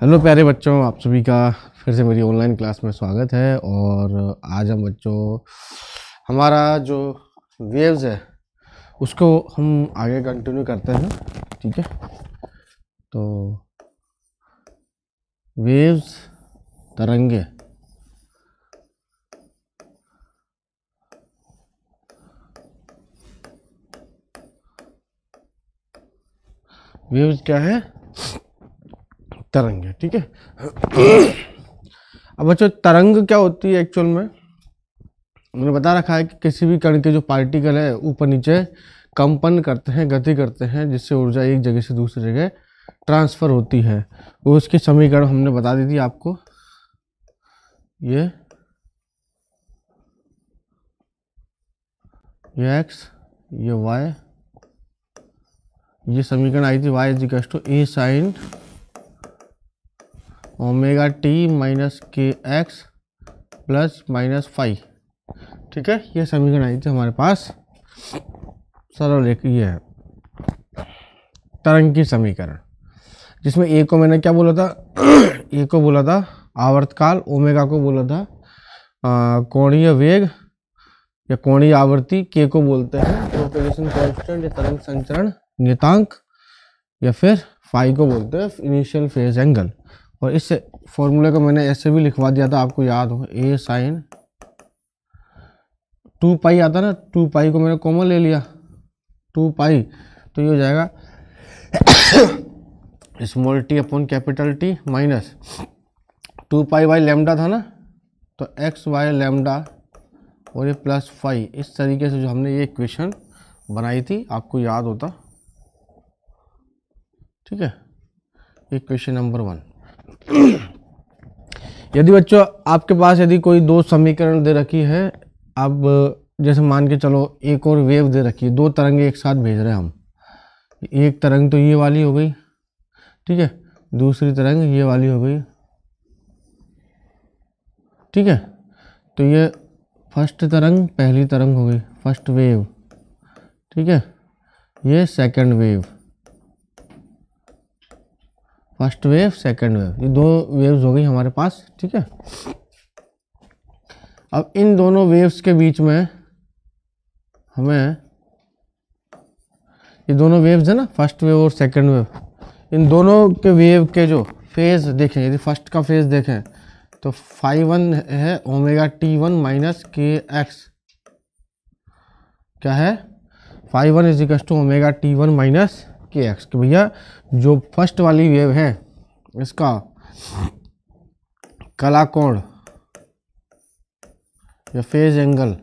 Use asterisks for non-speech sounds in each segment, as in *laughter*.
hello प्यारे बच्चों आप सभी का फिर से मेरी ऑनलाइन क्लास में स्वागत है और आज हम बच्चों हमारा जो वेव्स है उसको हम आगे कंटिन्यू करते हैं ठीक है तो वेव्स तरंगे वेव्स क्या है तरंग है ठीक है अब बच्चों तरंग क्या होती है एक्चुअल में मैंने बता रखा है कि किसी भी कण के जो पार्टिकल है ऊपर नीचे कंपन करते हैं गति करते हैं जिससे ऊर्जा एक जगह से दूसरी जगह ट्रांसफ़र होती है वो उसकी समीकरण हमने बता दी थी आपको ये ये एक्स ये वाई ये समीकरण आई थी y equals to A sine omega t minus k x plus minus five ठीक है ये समीकरण आई थी हमारे पास सरल एक ये है तरंग की समीकरण जिसमें ए को मैंने क्या बोला था ए को बोला था आवर्तकाल ओमेगा को बोला था कोणीय वेग या कोणीय आवृत्ति के को बोलते हैं प्रोपेगेशन कॉन्स्टेंट या तरंग संचरण नियतांक या फिर फाइव को बोलते हैं इनिशियल फेज एंगल और इस फॉर्मूले को मैंने ऐसे भी लिखवा दिया था आपको याद हो ए साइन टू पाई आता ना टू पाई को मैंने कॉमन ले लिया टू पाई तो ये हो जाएगा small t upon capital t minus two pi by lambda था ना तो एक्स वाई लेमडा और ये प्लस फाइव इस तरीके से जो हमने ये इक्वेशन बनाई थी आपको याद होता ठीक है इक्वेशन नंबर वन *clears throat* यदि बच्चों आपके पास यदि कोई दो समीकरण दे रखी है आप जैसे मान के चलो एक और वेव दे रखी है दो तरंगे एक साथ भेज रहे हैं हम एक तरंग तो ये वाली हो गई ठीक है दूसरी तरंग ये वाली हो गई ठीक है तो ये फर्स्ट तरंग पहली तरंग हो गई फर्स्ट वेव ठीक है ये second wave first wave second wave ये दो वेव्स हो गई हमारे पास ठीक है अब इन दोनों वेव्स के बीच में हमें ये दोनों वेव्स है ना फर्स्ट वेव और सेकंड वेव इन दोनों के वेव के जो फेज़ देखें यदि फर्स्ट का फेज़ देखें तो फाइव वन है omega t one minus k x क्या है five one equals to omega t one minus k x कि भैया जो फर्स्ट वाली वेव है इसका कला कोण या फेज एंगल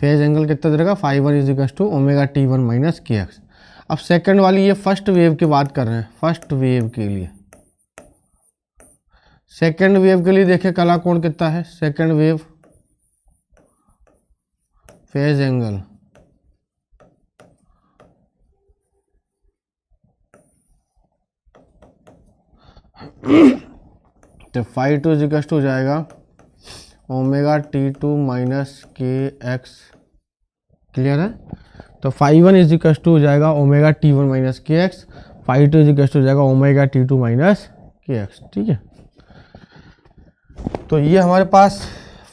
फेज एंगल कितना देगा five one equals to omega t one minus k x अब सेकंड वाली ये फर्स्ट वेव की बात कर रहे हैं फर्स्ट वेव के लिए सेकंड वेव के लिए देखें कला कोण कितना है सेकंड वेव फेज एंगल *coughs* तो फाइव टू जिकस टू जाएगा omega t two minus k x clear है तो फाइव वन इज टू हो जाएगा omega t one minus k x five two is to हो जाएगा omega t two minus k x ठीक है तो ये हमारे पास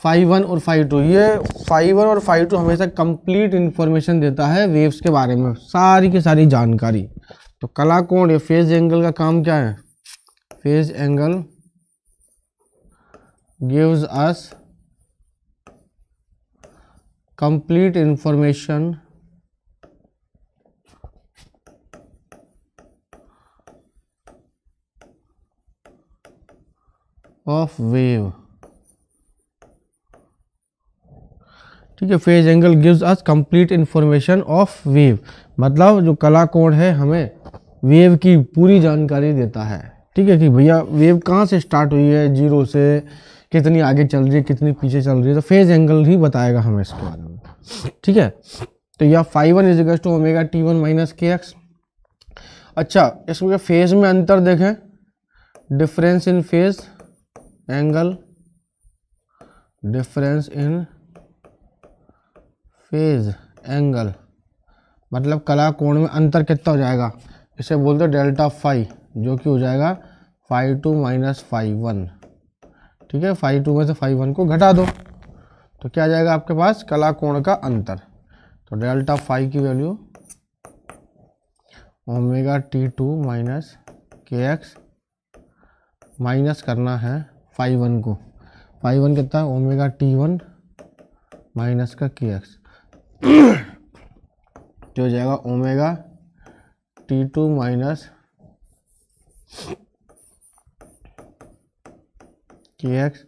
फाइव वन और फाइव टू ये फाइव वन और फाइव टू हमेशा कंप्लीट इन्फॉर्मेशन देता है वेव्स के बारे में सारी की सारी जानकारी तो कला कोण या फेज एंगल का काम क्या है phase angle gives us complete information of wave ठीक है phase angle gives us complete information of wave मतलब जो कला कोण है हमें वेव की पूरी जानकारी देता है ठीक है कि भैया वेव कहाँ से स्टार्ट हुई है जीरो से कितनी आगे चल रही है कितनी पीछे चल रही है तो फेज एंगल ही बताएगा हमें इसके बारे में ठीक है तो यह five one is to omega t one minus k x अच्छा इसमें फेज में अंतर देखें difference in phase angle difference in phase angle मतलब कला कोण में अंतर कितना हो जाएगा इसे बोलते हैं डेल्टा फाइव जो कि हो जाएगा five two minus five one ठीक है फाइव टू में से फाइव वन को घटा दो तो क्या आ जाएगा आपके पास कला कोण का अंतर तो डेल्टा फाइव की value omega t two minus k x minus करना है फाइव वन को फाइव वन कितना है ओमेगा टी वन माइनस का के एक्स जो हो जाएगा omega t two minus k x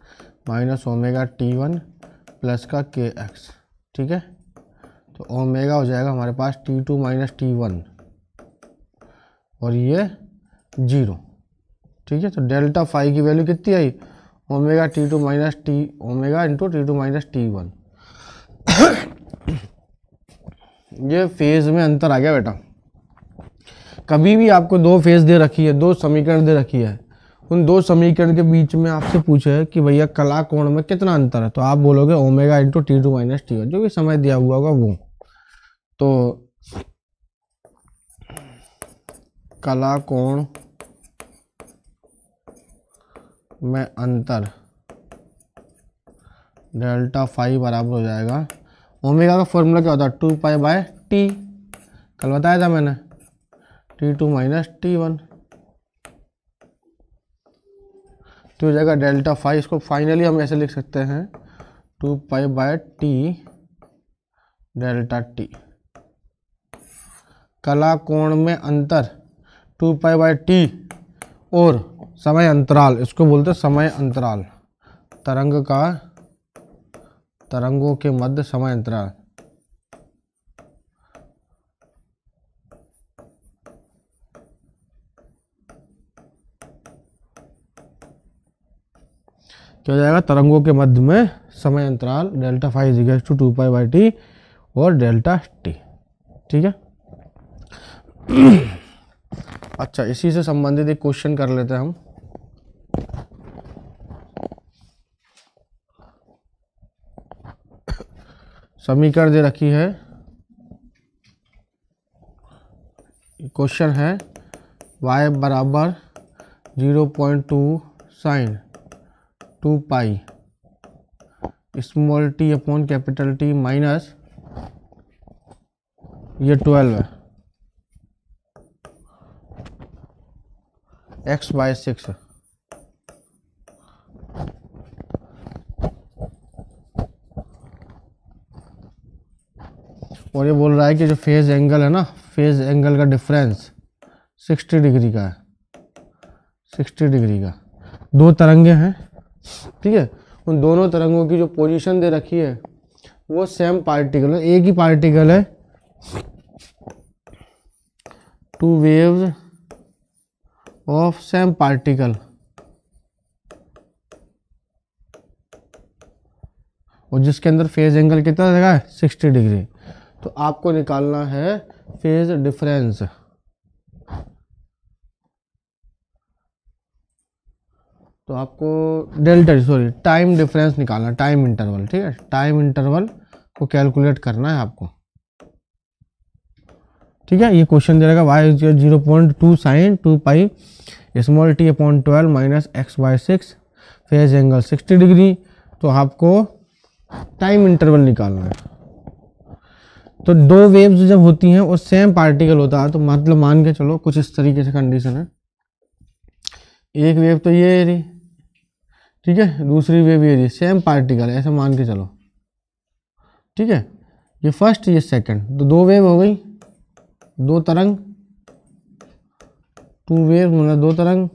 minus omega t one plus का के एक्स ठीक है तो ओमेगा हो जाएगा हमारे पास t two minus t one और ये जीरो ठीक है तो डेल्टा फाइव की वैल्यू कितनी आई omega t two minus t omega into t two minus t one ये फेज़ में अंतर आ गया बेटा कभी भी आपको दो फेज़ दे रखी है दो समीकरण दे रखी है उन दो समीकरण के बीच में आपसे पूछे कि भैया कला कोण में कितना अंतर है तो आप बोलोगे omega into t two minus t जो भी समय दिया हुआ होगा वो तो कला कोण में अंतर डेल्टा फाइव बराबर हो जाएगा ओमेगा का फॉर्मूला क्या होता है टू पाई बाय टी कल बताया था मैंने t two minus t one तो हो जाएगा डेल्टा फाइव इसको फाइनली हम ऐसे लिख सकते हैं two pi by t delta t कला कोण में अंतर टू पाई बाय टी और समय अंतराल इसको बोलते समय अंतराल तरंग का तरंगों के मध्य समय अंतराल क्या हो जाएगा तरंगों के मध्य में समय अंतराल डेल्टा फाइव जिगेस to two pi by t और डेल्टा टी ठीक है *clears throat* अच्छा इसी से संबंधित एक क्वेश्चन कर लेते हैं हम समीकरण दे रखी है क्वेश्चन है y बराबर zero point two sine two pi small t upon capital t minus ये ट्वेल्व है एक्स बाय सिक्स और ये बोल रहा है कि जो फेज़ एंगल है ना फेज़ एंगल का डिफरेंस 60 डिग्री का है 60 डिग्री का दो तरंगे हैं ठीक है उन दोनों तरंगों की जो पोजीशन दे रखी है वो सेम पार्टिकल है एक ही पार्टिकल है two waves of same particle और जिसके अंदर फेज एंगल कितना रहेगा है सिक्सटी डिग्री तो आपको निकालना है फेज डिफरेंस तो आपको डेल्टा सॉरी टाइम डिफरेंस निकालना टाइम इंटरवल ठीक है टाइम इंटरवल को कैलकुलेट करना है आपको ठीक है ये क्वेश्चन दे रहेगा y is zero point two sine two pi small t upon twelve minus x by six phase angle sixty degree तो आपको टाइम इंटरवल निकालना है तो दो वेव्स जब होती हैं और सेम पार्टिकल होता है तो मतलब मान के चलो कुछ इस तरीके से कंडीशन है एक वेव तो ये रही ठीक है दूसरी वेव ये रही सेम पार्टिकल ऐसे मान के चलो ठीक है ये फर्स्ट ये सेकंड तो दो वेव हो गई दो तरंग टू वेव मतलब दो तरंग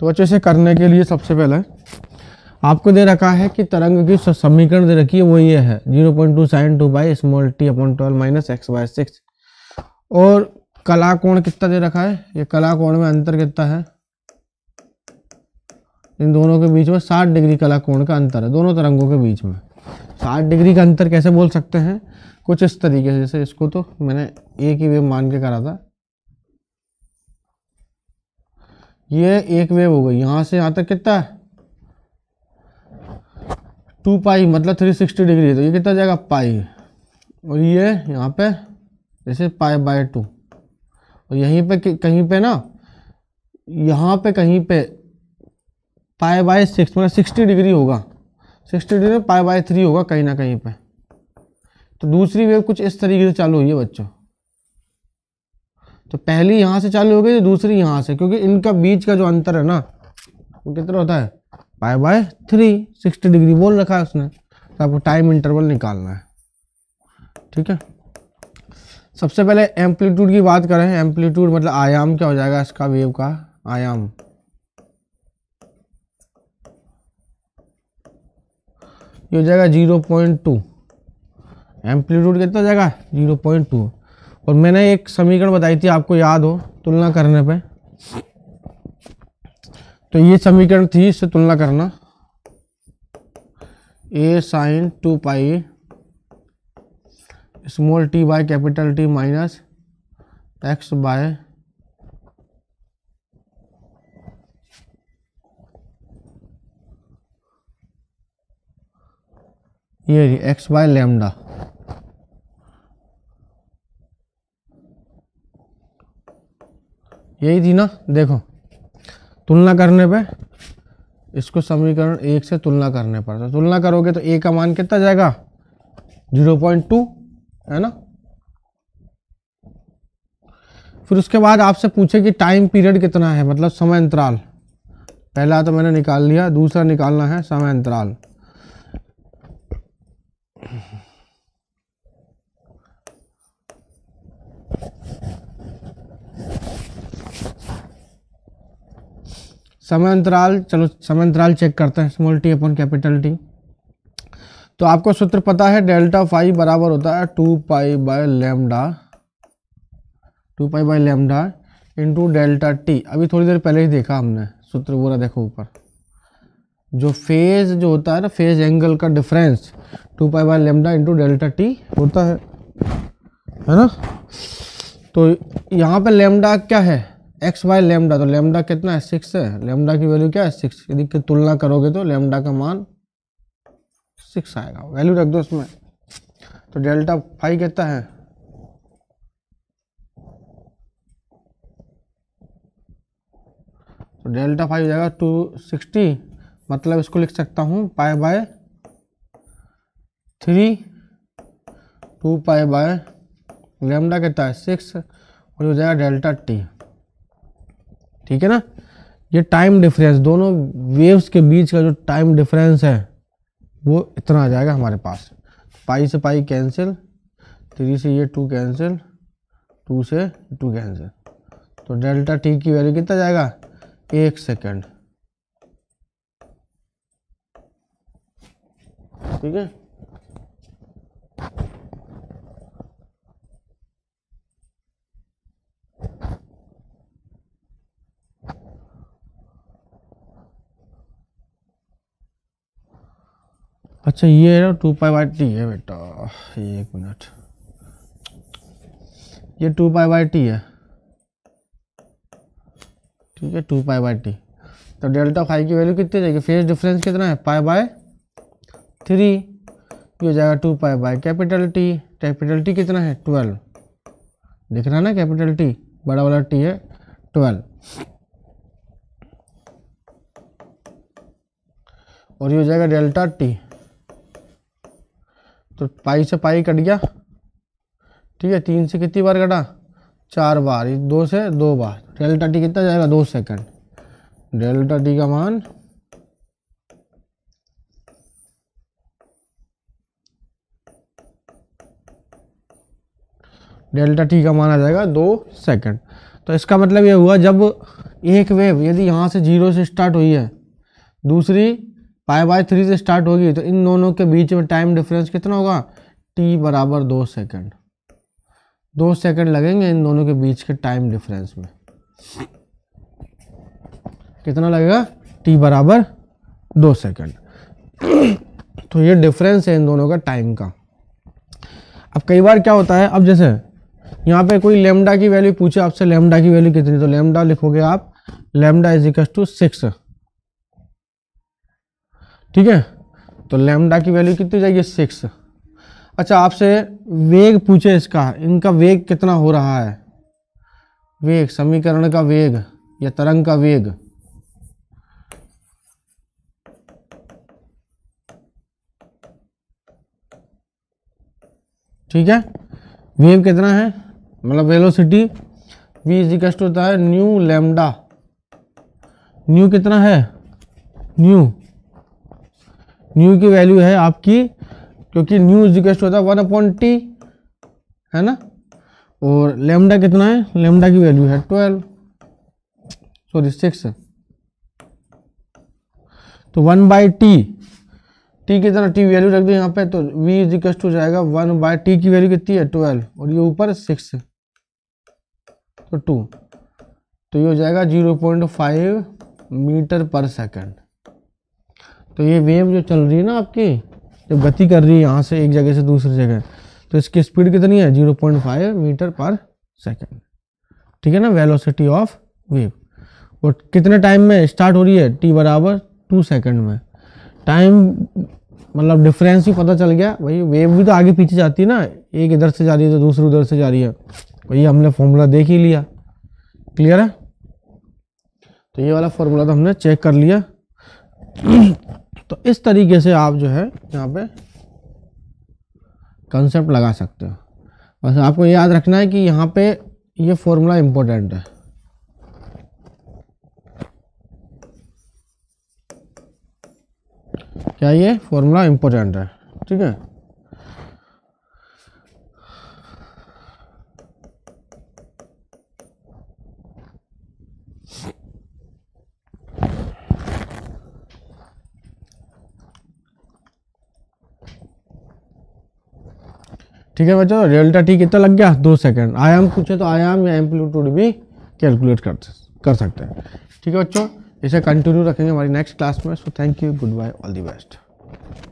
तो बच्चों इसे करने के लिए सबसे पहले आपको दे रखा है कि तरंग की समीकरण दे रखी है वो ये है zero point two sine two by small t upon twelve minus x by six और कला कोण कितना दे रखा है ये कला कोण में अंतर कितना है इन दोनों के बीच में साठ डिग्री कला कोण का अंतर है दोनों तरंगों के बीच में साठ डिग्री का अंतर कैसे बोल सकते हैं कुछ इस तरीके से जैसे इसको तो मैंने एक ही वेव मान के करा था ये एक वेव हो गई यहाँ से यहाँ तक कितना है टू पाई मतलब थ्री सिक्सटी डिग्री है तो ये कितना जाएगा पाई और ये यहाँ पे जैसे पाई बाय टू और यहीं पे कहीं पे ना यहाँ पे कहीं पे पाई बाय सिक्स मतलब सिक्सटी डिग्री होगा सिक्सटी डिग्री में पाई बाय थ्री होगा कहीं ना कहीं पे तो दूसरी वेव कुछ इस तरीके से चालू हुई है बच्चों तो पहली यहाँ से चालू हो गई तो दूसरी यहाँ से क्योंकि इनका बीच का जो अंतर है ना वो कितना होता है pi by three sixty degree बोल रखा है उसने तो आपको टाइम इंटरवल निकालना है ठीक है सबसे पहले एम्पलीट्यूड की बात करें एम्पलीट्यूड मतलब आयाम क्या हो जाएगा इसका वेव का आयाम ये हो जाएगा जीरो पॉइंट टू एम्पलीट्यूड कितना हो जाएगा जीरो पॉइंट टू और मैंने एक समीकरण बताई थी आपको याद हो तुलना करने पे तो ये समीकरण थी इससे तुलना करना A sine two pi small t by capital t minus x by ये एक्स बाय लेमडा यही थी ना देखो तुलना करने पे इसको समीकरण एक से तुलना करने पर तो तुलना करोगे तो ए का मान कितना जाएगा जीरो पॉइंट टू है ना फिर उसके बाद आपसे पूछे कि टाइम पीरियड कितना है मतलब समय अंतराल पहला तो मैंने निकाल लिया दूसरा निकालना है समय अंतराल समय अंतराल चलो समय अंतराल चेक करते हैं small t upon capital t तो आपको सूत्र पता है डेल्टा फाइव बराबर होता है two pi by lambda two pi by lambda into delta t अभी थोड़ी देर पहले ही देखा हमने सूत्र बोला देखो ऊपर जो फेज जो होता है ना फेज एंगल का difference two pi by lambda into delta t होता है है ना तो यहाँ पे लेमडा क्या है एक्स वाई लेमडा तो लेमडा कितना है सिक्स है लेमडा की वैल्यू क्या है सिक्स यदि तुलना करोगे तो लेमडा का मान सिक्स आएगा वैल्यू रख दो उसमें तो डेल्टा फाइव कितना है तो डेल्टा फाइव जाएगा टू सिक्सटी मतलब इसको लिख सकता हूँ pi by three two pi by lambda कितना है सिक्स और हो जाएगा डेल्टा टी ठीक है ना ये टाइम डिफरेंस दोनों वेव्स के बीच का जो टाइम डिफरेंस है वो इतना आ जाएगा हमारे पास पाई से पाई कैंसिल थ्री से ये टू कैंसिल टू से टू कैंसिल तो डेल्टा टी की वैल्यू कितना जाएगा एक सेकेंड ठीक है अच्छा ये है टू पाई बाई टी है बेटा एक मिनट ये टू पाई बाई टी है ठीक है टू पाई बाई टी तो डेल्टा फाइव की वैल्यू कितनी जाएगी फेज डिफरेंस कितना है पाई बाय थ्री ये हो जाएगा two pi by capital t capital t कितना है ट्वेल्व दिख रहा है ना कैपिटल टी बड़ा वाला टी है ट्वेल्व और ये हो जाएगा डेल्टा टी तो पाई से पाई कट गया ठीक है तीन से कितनी बार कटा चार बार दो से दो बार डेल्टा टी कितना जाएगा दो सेकंड डेल्टा टी का मान डेल्टा टी का मान आ जाएगा दो सेकंड तो इसका मतलब ये हुआ जब एक वेव यदि यहाँ से जीरो से स्टार्ट हुई है दूसरी पाई बाई थ्री से स्टार्ट होगी तो इन दोनों के बीच में टाइम डिफरेंस कितना होगा टी बराबर दो सेकेंड दो सेकेंड लगेंगे इन दोनों के बीच के टाइम डिफरेंस में कितना लगेगा टी बराबर दो सेकेंड तो ये डिफरेंस है इन दोनों का टाइम का अब कई बार क्या होता है अब जैसे यहाँ पे कोई लेमडा की वैल्यू पूछे आपसे लेमडा की वैल्यू कितनी तो लेमडा लिखोगे आप लेमडा इज टू सिक्स ठीक है तो लेमडा की वैल्यू कितनी जाएगी सिक्स अच्छा आपसे वेग पूछे इसका इनका वेग कितना हो रहा है वेग समीकरण का वेग या तरंग का वेग ठीक है वेव कितना है मतलब वेलोसिटी v इजिकस्ट होता है न्यू लेमडा न्यू कितना है न्यू न्यू की वैल्यू है आपकी क्योंकि न्यू इज इक्वेस्ट होता है वन अपॉन टी है ना और लेमडा कितना है लेमडा की वैल्यू है ट्वेल्व सॉरी सिक्स तो वन बाई टी टी की तरह टी वैल्यू रख दो यहाँ पे तो वी इज इक्वल टू जाएगा वन बाय टी की वैल्यू कितनी है ट्वेल्व और ये ऊपर सिक्स तो टू तो ये हो जाएगा जीरो पॉइंट फाइव मीटर पर सेकेंड तो ये वेव जो चल रही है ना आपकी जो गति कर रही है यहाँ से एक जगह से दूसरी जगह तो इसकी स्पीड कितनी है 0.5 मीटर पर सेकेंड ठीक है ना वेलोसिटी ऑफ वेव और कितने टाइम में स्टार्ट हो रही है टी बराबर टू सेकेंड में टाइम मतलब डिफरेंस भी पता चल गया भाई वेव भी तो आगे पीछे जाती है ना एक इधर से जा रही है तो दूसरी उधर से जा रही है भाई हमने फॉर्मूला देख ही लिया क्लियर है तो ये वाला फॉर्मूला तो हमने चेक कर लिया तो इस तरीके से आप जो है यहाँ पे कंसेप्ट लगा सकते हो बस आपको याद रखना है कि यहाँ पे ये यह फॉर्मूला इम्पोर्टेंट है क्या ये फॉर्मूला इम्पोर्टेंट है ठीक है ठीक है बच्चों डेल्टा टी कितना लग गया दो सेकंड आयाम पूछे तो आयाम या एम्पलीट्यूड भी कैलकुलेट कर कर सकते हैं ठीक है बच्चों इसे कंटिन्यू रखेंगे हमारी नेक्स्ट क्लास में so thank you goodbye all the best